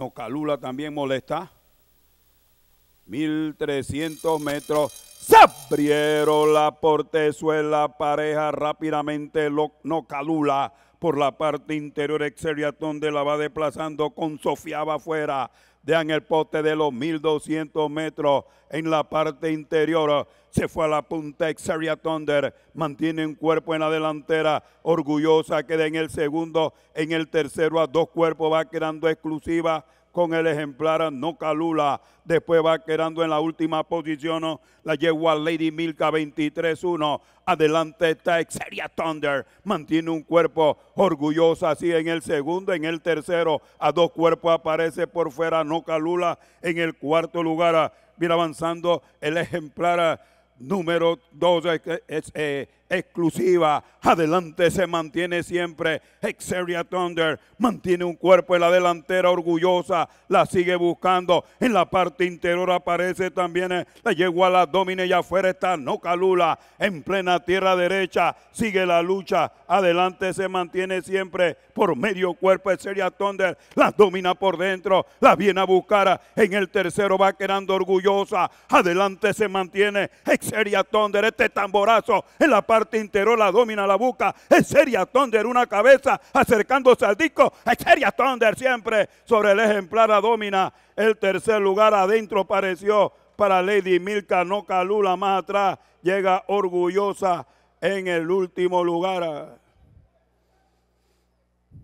No, Calula también molesta. 1300 metros se abrieron la portezuela, pareja rápidamente lo, no calula por la parte interior exterior donde la va desplazando con Sofía va afuera. Dean el poste de los 1200 metros en la parte interior. Se fue a la punta Exeria Thunder. Mantiene un cuerpo en la delantera. Orgullosa queda en el segundo. En el tercero a dos cuerpos va quedando exclusiva con el ejemplar No Calula. Después va quedando en la última posición la a Lady Milka 23-1. Adelante está Exeria Thunder. Mantiene un cuerpo orgulloso, así en el segundo, en el tercero. A dos cuerpos aparece por fuera No Calula en el cuarto lugar. Mira avanzando el ejemplar número 12, exclusiva. Adelante se mantiene siempre. Exeria Thunder mantiene un cuerpo en la delantera orgullosa. La sigue buscando. En la parte interior aparece también. Eh, la llegó a la domina y afuera está calula En plena tierra derecha sigue la lucha. Adelante se mantiene siempre. Por medio cuerpo Exeria Thunder. La domina por dentro. La viene a buscar. En el tercero va quedando orgullosa. Adelante se mantiene. Exeria Thunder. Este tamborazo en la parte te enteró la domina la busca. Es seria Thunder, una cabeza acercándose al disco. Es seria Thunder siempre sobre el ejemplar la domina. El tercer lugar adentro pareció para Lady Milka, no calula más atrás. Llega orgullosa en el último lugar.